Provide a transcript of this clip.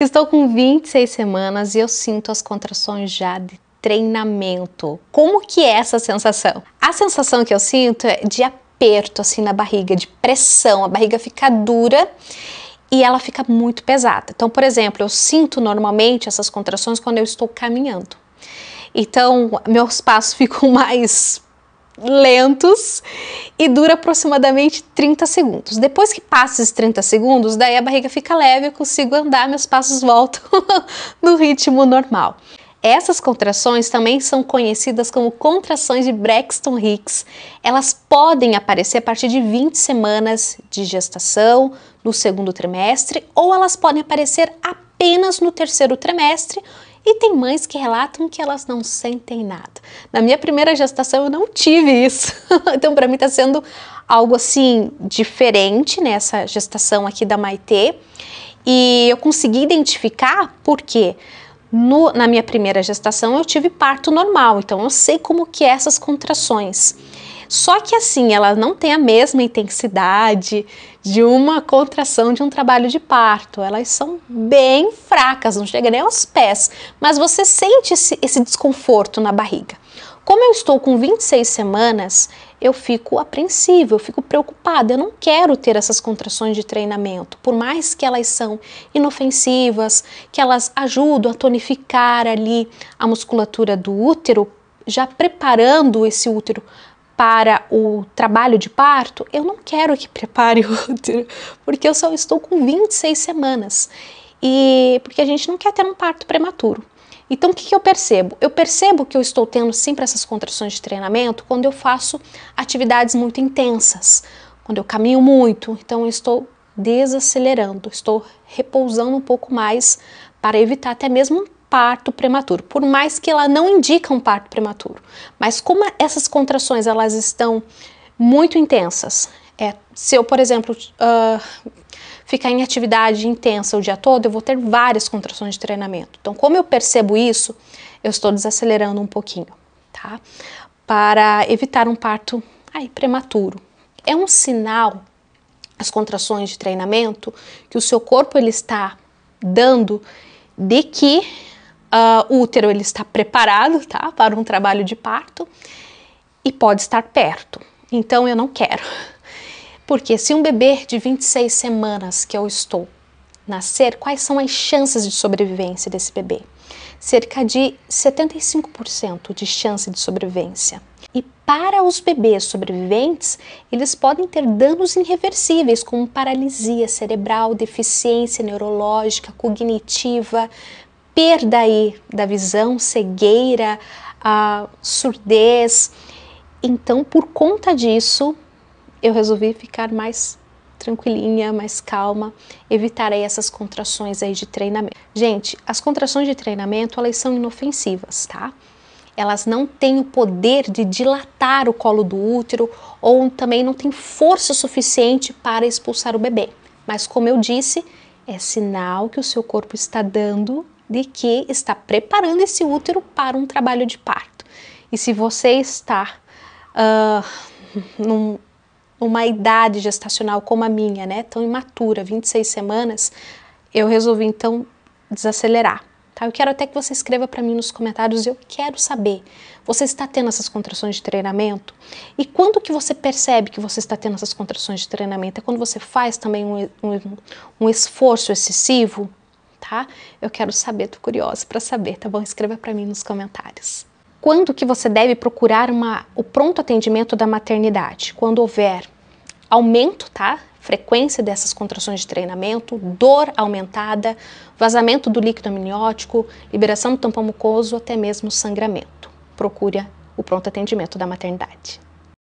Estou com 26 semanas e eu sinto as contrações já de treinamento. Como que é essa sensação? A sensação que eu sinto é de aperto assim na barriga, de pressão, a barriga fica dura e ela fica muito pesada. Então, por exemplo, eu sinto normalmente essas contrações quando eu estou caminhando. Então, meus passos ficam mais lentos e dura aproximadamente 30 segundos. Depois que passa esses 30 segundos, daí a barriga fica leve, eu consigo andar, meus passos voltam no ritmo normal. Essas contrações também são conhecidas como contrações de Braxton-Hicks. Elas podem aparecer a partir de 20 semanas de gestação, no segundo trimestre, ou elas podem aparecer apenas no terceiro trimestre e tem mães que relatam que elas não sentem nada. Na minha primeira gestação eu não tive isso. então para mim está sendo algo assim diferente nessa né, gestação aqui da Maitê. E eu consegui identificar porque no, na minha primeira gestação eu tive parto normal, então eu sei como que é essas contrações. Só que assim, ela não tem a mesma intensidade de uma contração de um trabalho de parto. Elas são bem fracas, não chega nem aos pés, mas você sente esse, esse desconforto na barriga. Como eu estou com 26 semanas, eu fico apreensiva, eu fico preocupada, eu não quero ter essas contrações de treinamento, por mais que elas são inofensivas, que elas ajudam a tonificar ali a musculatura do útero, já preparando esse útero para o trabalho de parto, eu não quero que prepare útero, porque eu só estou com 26 semanas. E porque a gente não quer ter um parto prematuro. Então, o que, que, eu percebo? Eu percebo que eu estou tendo sempre essas contrações de treinamento quando eu faço atividades muito intensas, quando eu caminho muito. Então, eu estou desacelerando, estou repousando um pouco mais para evitar até mesmo um parto prematuro, por mais que ela não indique um parto prematuro. Mas como essas contrações elas estão muito intensas, é, se eu, por exemplo, uh, ficar em atividade intensa o dia todo, eu vou ter várias contrações de treinamento. Então, como eu percebo isso, eu estou desacelerando um pouquinho, tá? Para evitar um parto aí, prematuro. É um sinal, as contrações de treinamento, que o seu corpo ele está dando de que Uh, o útero ele está preparado, tá, para um trabalho de parto e pode estar perto. Então eu não quero. Porque se um bebê de 26 semanas que eu estou nascer, quais são as chances de sobrevivência desse bebê? Cerca de 75% de chance de sobrevivência. E para os bebês sobreviventes, eles podem ter danos irreversíveis, como paralisia cerebral, deficiência neurológica, cognitiva, perda aí da visão, cegueira, a surdez. Então, por conta disso, eu resolvi ficar mais tranquilinha, mais calma, evitarei essas contrações aí de treinamento. Gente, as contrações de treinamento, elas são inofensivas, tá? Elas não têm o poder de dilatar o colo do útero ou também não têm força suficiente para expulsar o bebê. Mas como eu disse, é sinal que o seu corpo está dando de que está preparando esse útero para um trabalho de parto. E se você está uh, num, numa idade gestacional como a minha, né, tão imatura, 26 semanas, eu resolvi então desacelerar. Tá? Eu quero até que você escreva para mim nos comentários, eu quero saber. Você está tendo essas contrações de treinamento? E quando que você percebe que você está tendo essas contrações de treinamento? É quando você faz também um, um, um esforço excessivo? tá? Eu quero saber, tô curiosa para saber, tá bom? Escreva para mim nos comentários. Quando que você deve procurar uma, o pronto atendimento da maternidade? Quando houver aumento, tá? Frequência dessas contrações de treinamento, dor aumentada, vazamento do líquido amniótico, liberação do tampão mucoso, até mesmo sangramento. Procure o pronto atendimento da maternidade.